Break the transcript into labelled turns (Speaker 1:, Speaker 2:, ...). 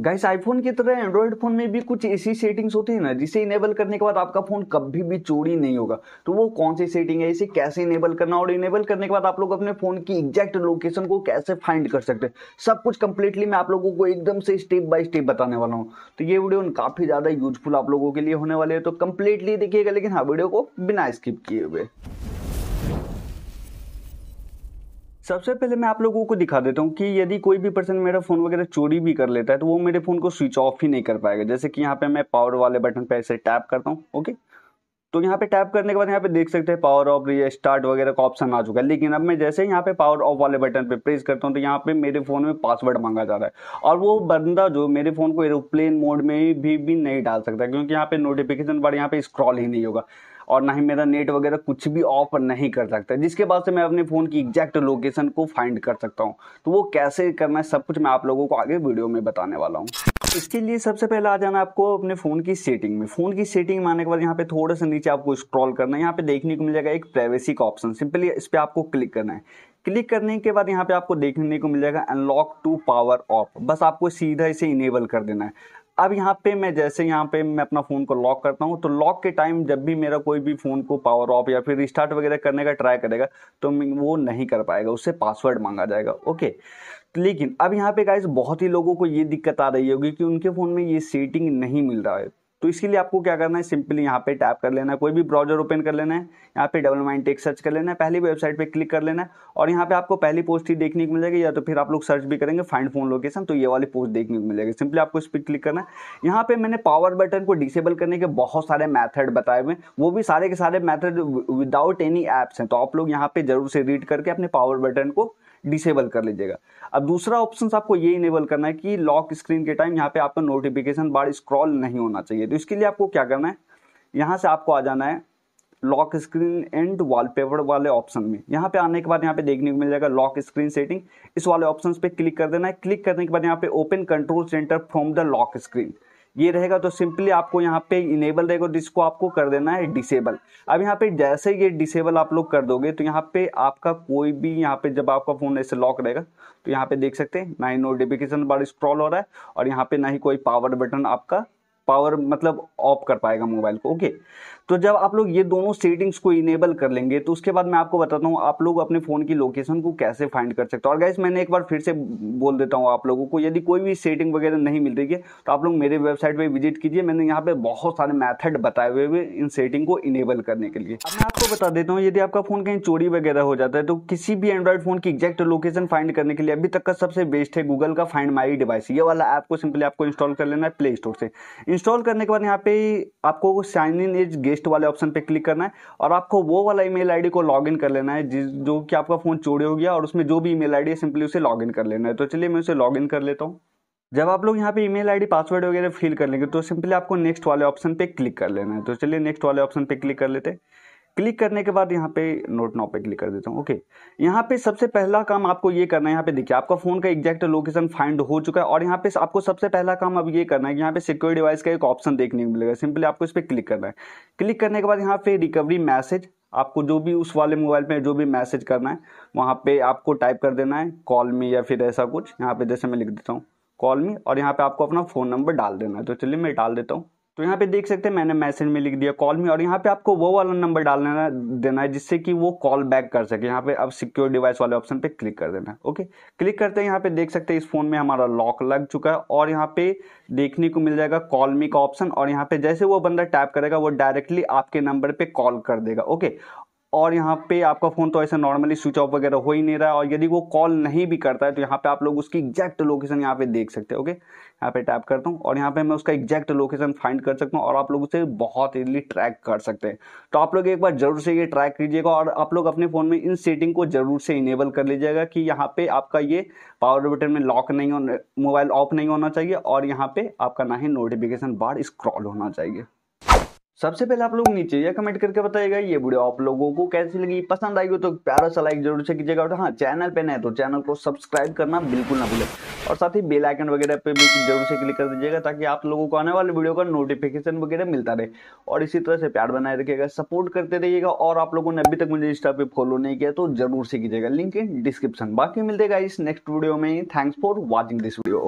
Speaker 1: guys iPhone की तरह Android phone में भी कुछ ऐसी सेटिंग्स होती है ना जिसे इनेबल करने के बाद आपका फोन कभी भी चोरी नहीं होगा तो वो कौन सी सेटिंग है इसे कैसे इनेबल करना और इनेबल करने के बाद आप लोग अपने फोन की एग्जैक्ट लोकेशन को कैसे फाइंड कर सकते हैं सब कुछ कंप्लीटली मैं आप लोगों को एकदम से स्टेप बाय स्टेप बताने वाला हूँ तो ये वीडियो काफी ज्यादा यूजफुल आप लोगों के लिए होने वाले है तो कंप्लीटली देखिएगा लेकिन हाँ वीडियो को बिना स्किप किए हुए सबसे पहले मैं आप लोगों को दिखा देता हूँ कि यदि कोई भी पर्सन मेरा फ़ोन वगैरह चोरी भी कर लेता है तो वो मेरे फ़ोन को स्विच ऑफ ही नहीं कर पाएगा जैसे कि यहाँ पे मैं पावर वाले बटन पे ऐसे टैप करता हूँ ओके तो यहाँ पे टैप करने के बाद यहाँ पे देख सकते हैं पावर ऑफ स्टार्ट वगैरह का ऑप्शन आ चुका है लेकिन अब मैं जैसे यहाँ पे पावर ऑफ वाले बटन पे प्रेस करता हूँ तो यहाँ पे मेरे फ़ोन में पासवर्ड मांगा जा रहा है और वो बंदा जो मेरे फ़ोन को एरोप्लेन मोड में भी, भी नहीं डाल सकता क्योंकि यहाँ पे नोटिफिकेशन बार यहाँ पे स्क्रॉल ही नहीं होगा और ना ही मेरा नेट वगैरह कुछ भी ऑफ नहीं कर सकता जिसके बाद से मैं अपने फ़ोन की एग्जैक्ट लोकेशन को फाइंड कर सकता हूँ तो वो कैसे करना है सब कुछ मैं आप लोगों को आगे वीडियो में बताने वाला हूँ इसके लिए सबसे पहले आ जाना आपको अपने फ़ोन की सेटिंग में फ़ोन की सेटिंग में आने के बाद यहाँ पे थोड़ा सा नीचे आपको स्क्रॉल करना है यहाँ पे देखने को मिल जाएगा एक प्राइवेसी का ऑप्शन सिंपली इस पर आपको क्लिक करना है क्लिक करने के बाद यहाँ पे आपको देखने को मिल जाएगा अनलॉक टू पावर ऑफ बस आपको सीधा इसे इनेबल कर देना है अब यहाँ पे मैं जैसे यहाँ पे मैं अपना फ़ोन को लॉक करता हूँ तो लॉक के टाइम जब भी मेरा कोई भी फ़ोन को पावर ऑफ या फिर रिस्टार्ट वगैरह करने का ट्राई करेगा तो वो नहीं कर पाएगा उससे पासवर्ड मांगा जाएगा ओके लेकिन अब यहाँ पे गाइस बहुत ही लोगों को ये दिक्कत आ रही होगी कि उनके फ़ोन में ये सेटिंग नहीं मिल रहा है तो इसके लिए आपको क्या करना है सिंपली यहाँ पे टैप कर लेना है कोई भी ब्राउजर ओपन कर लेना है यहाँ पे डबल माइंड टेक सर्च कर लेना है पहली वेबसाइट पे क्लिक कर लेना है और यहाँ पे आपको पहली पोस्ट ही देखने को मिल जाएगी या तो फिर आप लोग सर्च भी करेंगे फाइंड फोन लोकेशन तो ये वाली पोस्ट देखने को मिलेगी सिंपली आपको इस पर क्लिक करना है यहाँ पे मैंने पावर बटन को डिसेबल करने के बहुत सारे मैथड बताए हुए वो भी सारे के सारे मैथड विदाउट एनी ऐप्स हैं तो आप लोग यहाँ पे जरूर से रीड करके अपने पावर बटन को डिसेबल कर लीजिएगा अब दूसरा ऑप्शन आपको ये इनेबल करना है कि लॉक स्क्रीन के टाइम यहाँ पे आपका नोटिफिकेशन बार स्क्रॉल नहीं होना चाहिए तो इसके लिए आपको क्या करना है यहाँ से आपको आ जाना है लॉक स्क्रीन एंड वॉलपेपर वाले ऑप्शन में यहाँ पे आने के बाद यहाँ पे देखने को मिल जाएगा लॉक स्क्रीन सेटिंग इस वाले ऑप्शन पे क्लिक कर देना है क्लिक करने के बाद यहाँ पे open control centre from the lock screen ये रहेगा तो सिंपली आपको यहाँ पे इनेबल रहेगा और इसको आपको कर देना है डिसेबल अब यहाँ पे जैसे ये डिसेबल आप लोग कर दोगे तो यहाँ पे आपका कोई भी यहाँ पे जब आपका फ़ोन ऐसे लॉक रहेगा तो यहाँ पे देख सकते हैं ना ही नोटिफिकेशन बार स्क्रॉल हो रहा है और यहाँ पे ना ही कोई पावर बटन आपका पावर मतलब ऑफ कर पाएगा मोबाइल को ओके तो जब आप लोग ये दोनों सेटिंग्स को इनेबल कर लेंगे तो उसके बाद मैं आपको बताता हूँ आप लोग अपने फ़ोन की लोकेशन को कैसे फाइंड कर सकते हो और गाइस मैंने एक बार फिर से बोल देता हूँ आप लोगों को यदि कोई भी सेटिंग वगैरह नहीं मिल रही है तो आप लोग मेरे वेबसाइट पर विजिट कीजिए मैंने यहाँ पे बहुत सारे मैथड बताए हुए हुए इन सेटिंग को इनेबल करने के लिए मैं आपको बता देता हूँ यदि आपका फ़ोन कहीं चोरी वगैरह हो जाता है तो किसी भी एंड्रॉइड फ़ोन की एग्जैक्ट लोकेशन फाइंड करने के लिए अभी तक का सबसे बेस्ट है गूगल का फाइंड माई डिवाइस ये वाला ऐप को सिंपली आपको इंस्टॉल कर लेना है प्ले स्टोर से इंस्टॉल करने के बाद यहाँ पे आपको sign in as guest list वाले ऑप्शन पे क्लिक करना है और आपको वो वाला ईमेल आईडी को लॉगिन कर लेना है जिस जो कि आपका फ़ोन चोरी हो गया और उसमें जो भी ईमेल आईडी है सिंपली उसे लॉगिन कर लेना है तो चलिए मैं उसे लॉगिन कर लेता हूँ जब आप लोग यहाँ पे ईमेल आईडी पासवर्ड वगैरह फिल कर लेंगे तो सिंपली आपको नेक्स्ट वाले ऑप्शन पे क्लिक कर लेना है तो चलिए नेक्स्ट वाले ऑप्शन पे क्लिक कर लेते हैं क्लिक करने के बाद यहाँ पे नोट नाउ पे क्लिक कर देता हूँ ओके यहाँ पे सबसे पहला काम आपको ये करना है यहाँ पे देखिए आपका फोन का एग्जैक्ट लोकेशन फाइंड हो चुका है और यहाँ पे आपको सबसे पहला काम अब ये करना है कि यहाँ पे सिक्योर डिवाइस का एक ऑप्शन देखने को मिलेगा सिंपली आपको इस पर क्लिक करना है क्लिक करने के बाद यहाँ पे रिकवरी मैसेज आपको जो भी उस वाले मोबाइल पे जो भी मैसेज करना है वहाँ पे आपको टाइप कर देना है कॉल मी या फिर ऐसा कुछ यहाँ पे जैसे मैं लिख देता हूँ कॉल मी और यहाँ पे आपको अपना फ़ोन नंबर डाल देना है तो चलिए मैं डाल देता हूँ तो यहाँ पे देख सकते हैं मैंने मैसेज में लिख दिया कॉल में और यहाँ पे आपको वो वाला नंबर डालना देना है जिससे कि वो कॉल बैक कर सके यहाँ पे अब सिक्योर डिवाइस वाले ऑप्शन पे क्लिक कर देना ओके क्लिक करते हैं यहाँ पे देख सकते हैं इस फोन में हमारा लॉक लग चुका है और यहाँ पे देखने को मिल जाएगा कॉल मी का ऑप्शन और यहाँ पे जैसे वो बंदा टैप करेगा वो डायरेक्टली आपके नंबर पर कॉल कर देगा ओके और यहाँ पे आपका फ़ोन तो ऐसे नॉर्मली स्विच ऑफ वगैरह हो ही नहीं रहा है और यदि वो कॉल नहीं भी करता है तो यहाँ पे आप लोग उसकी एग्जैक्ट लोकेशन यहाँ पे देख सकते हैं ओके यहाँ पे टैप करता हूँ और यहाँ पे मैं उसका एग्जैक्ट लोकेशन फाइंड कर सकता हूँ और आप लोग उसे बहुत ईजिली ट्रैक कर सकते हैं तो आप लोग एक बार जरूर से ये ट्रैक कीजिएगा और आप लोग अपने फ़ोन में इन सेटिंग को जरूर से इनेबल कर लीजिएगा कि यहाँ पर आपका ये पावर बटन में लॉक नहीं होना मोबाइल ऑफ नहीं होना चाहिए और यहाँ पर आपका ना ही नोटिफिकेशन बार स्क्रॉल होना चाहिए सबसे पहले आप लोग नीचे या कमेंट करके बताएगा ये वीडियो आप लोगों को कैसी लगी पसंद आई हो तो प्यारा सा लाइक जरूर से कीजिएगा और हाँ चैनल पे नए तो चैनल को सब्सक्राइब करना बिल्कुल ना भूले और साथ ही बेल आइकन वगैरह पे भी जरूर से क्लिक कर दीजिएगा ताकि आप लोगों को आने वाले वीडियो का नोटिफिकेशन वगैरह मिलता रहे और इसी तरह से प्यार बनाए रखिएगा सपोर्ट करते रहिएगा और आप लोगों ने अभी तक मुझे इंस्टा पे फॉलो नहीं किया तो जरूर से कीजिएगा लिंक इन डिस्क्रिप्शन बाकी मिलते इस नेक्स्ट वीडियो में thanks for watching this video